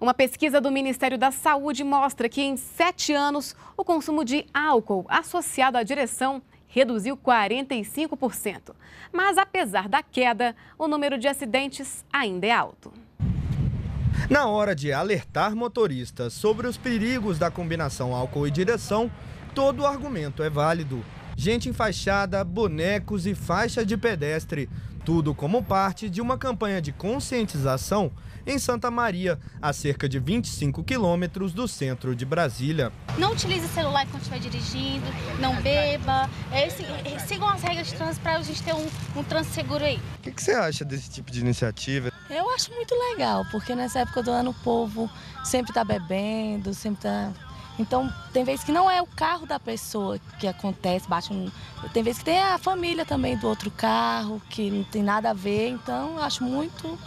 Uma pesquisa do Ministério da Saúde mostra que em sete anos o consumo de álcool associado à direção reduziu 45%. Mas apesar da queda, o número de acidentes ainda é alto. Na hora de alertar motoristas sobre os perigos da combinação álcool e direção, todo argumento é válido. Gente enfaixada, bonecos e faixa de pedestre tudo como parte de uma campanha de conscientização em Santa Maria, a cerca de 25 quilômetros do centro de Brasília. Não utilize celular quando estiver dirigindo, não beba, é, é, sigam as regras de trânsito para a gente ter um, um trânsito seguro aí. O que, que você acha desse tipo de iniciativa? Eu acho muito legal, porque nessa época do ano o povo sempre está bebendo, sempre está então, tem vezes que não é o carro da pessoa que acontece, bate um... Tem vezes que tem a família também do outro carro, que não tem nada a ver. Então, eu acho muito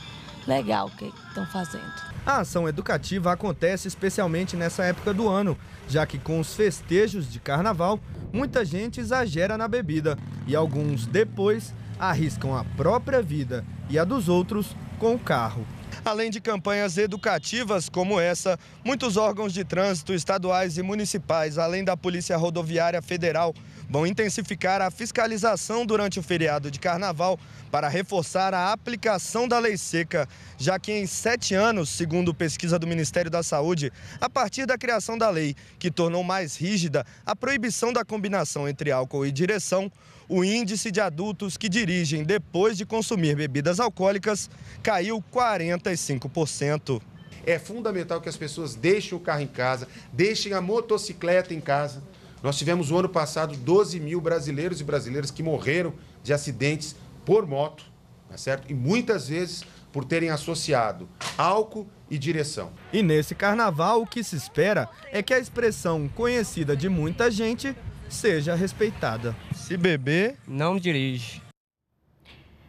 legal o que estão fazendo. A ação educativa acontece especialmente nessa época do ano, já que com os festejos de carnaval, muita gente exagera na bebida e alguns depois arriscam a própria vida e a dos outros com o carro. Além de campanhas educativas como essa, muitos órgãos de trânsito estaduais e municipais, além da Polícia Rodoviária Federal, vão intensificar a fiscalização durante o feriado de carnaval para reforçar a aplicação da lei seca, já que em sete anos, segundo pesquisa do Ministério da Saúde, a partir da criação da lei, que tornou mais rígida a proibição da combinação entre álcool e direção, o índice de adultos que dirigem depois de consumir bebidas alcoólicas caiu 45%. É fundamental que as pessoas deixem o carro em casa, deixem a motocicleta em casa nós tivemos o ano passado 12 mil brasileiros e brasileiras que morreram de acidentes por moto, tá certo? E muitas vezes por terem associado álcool e direção. E nesse carnaval, o que se espera é que a expressão conhecida de muita gente seja respeitada. Se beber, não dirige.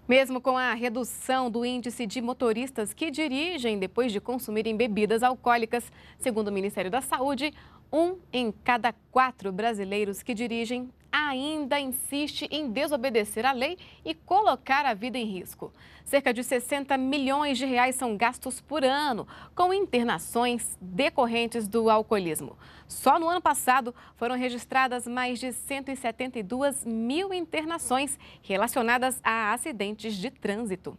Mesmo com a redução do índice de motoristas que dirigem depois de consumirem bebidas alcoólicas, segundo o Ministério da Saúde, um em cada quatro brasileiros que dirigem ainda insiste em desobedecer à lei e colocar a vida em risco. Cerca de 60 milhões de reais são gastos por ano com internações decorrentes do alcoolismo. Só no ano passado foram registradas mais de 172 mil internações relacionadas a acidentes de trânsito.